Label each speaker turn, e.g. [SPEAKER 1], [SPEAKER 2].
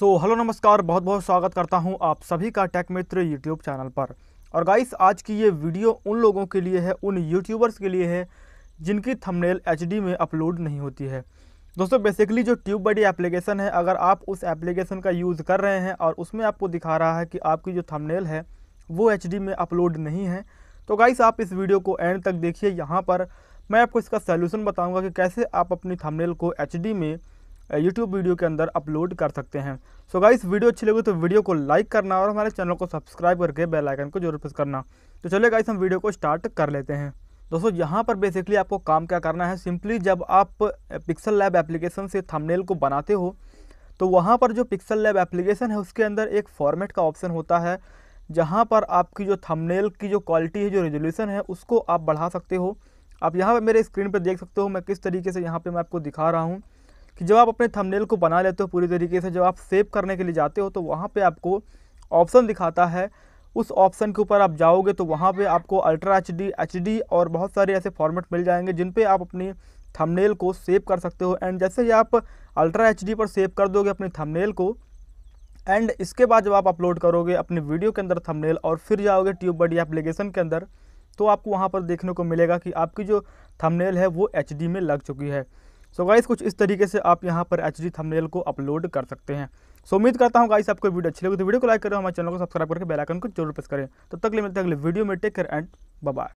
[SPEAKER 1] सो so, hello नमस्कार बहुत बहुत स्वागत करता हूं आप सभी का टेक मित्र यूट्यूब चैनल पर और गाइस आज की ये वीडियो उन लोगों के लिए है उन यूट्यूबर्स के लिए है जिनकी थंबनेल एच में अपलोड नहीं होती है दोस्तों बेसिकली जो ट्यूब बडी एप्लीकेशन है अगर आप उस एप्लीकेशन का यूज़ कर रहे हैं और उसमें आपको दिखा रहा है कि आपकी जो थमनेल है वो एच में अपलोड नहीं है तो गाइस आप इस वीडियो को एंड तक देखिए यहाँ पर मैं आपको इसका सोल्यूशन बताऊँगा कि कैसे आप अपनी थमनेल को एच में यूट्यूब वीडियो के अंदर अपलोड कर सकते हैं सो so गाइस वीडियो अच्छी लगी तो वीडियो को लाइक करना और हमारे चैनल को सब्सक्राइब करके बेल आइकन को जरूर प्रेस करना तो चलिए गाइस हम वीडियो को स्टार्ट कर लेते हैं दोस्तों यहाँ पर बेसिकली आपको काम क्या करना है सिंपली जब आप पिक्सल लैब एप्लीकेशन से थमनेल को बनाते हो तो वहाँ पर जो पिक्सल लैब एप्लीकेशन है उसके अंदर एक फॉर्मेट का ऑप्शन होता है जहाँ पर आपकी जो थमनेल की जो क्वालिटी है जो रेजोल्यूशन है उसको आप बढ़ा सकते हो आप यहाँ पर मेरे स्क्रीन पर देख सकते हो मैं किस तरीके से यहाँ पर मैं आपको दिखा रहा हूँ कि जब आप अपने थंबनेल को बना लेते हो पूरी तरीके से जब आप सेव करने के लिए जाते हो तो वहाँ पे आपको ऑप्शन दिखाता है उस ऑप्शन के ऊपर आप जाओगे तो वहाँ पे आपको ultra H D H D और बहुत सारे ऐसे फॉर्मेट मिल जाएंगे जिन पे आप अपनी थंबनेल को सेव कर सकते हो एंड जैसे ही आप अल्ट्रा एच डी पर सेव कर दोगे अपने थमनेल को एंड इसके बाद जब आप अपलोड करोगे अपने वीडियो के अंदर थमनेल और फिर जाओगे ट्यूब बडी एप्लीकेशन के अंदर तो आपको वहाँ पर देखने को मिलेगा कि आपकी जो थंबनेल है वो एच में लग चुकी है सो गाइस कुछ इस तरीके से आप यहाँ पर एच डी थमनेल को अपलोड कर सकते हैं सो उम्मीद करता हूँ गाइस आपको वीडियो अच्छी लगे तो वीडियो को लाइक करें हमारे चैनल को सब्सक्राइब करके बेलाइकन को जरूर प्रेस करें तब तो तक ले मिलते हैं अगले वीडियो में टेक केयर एंड बाय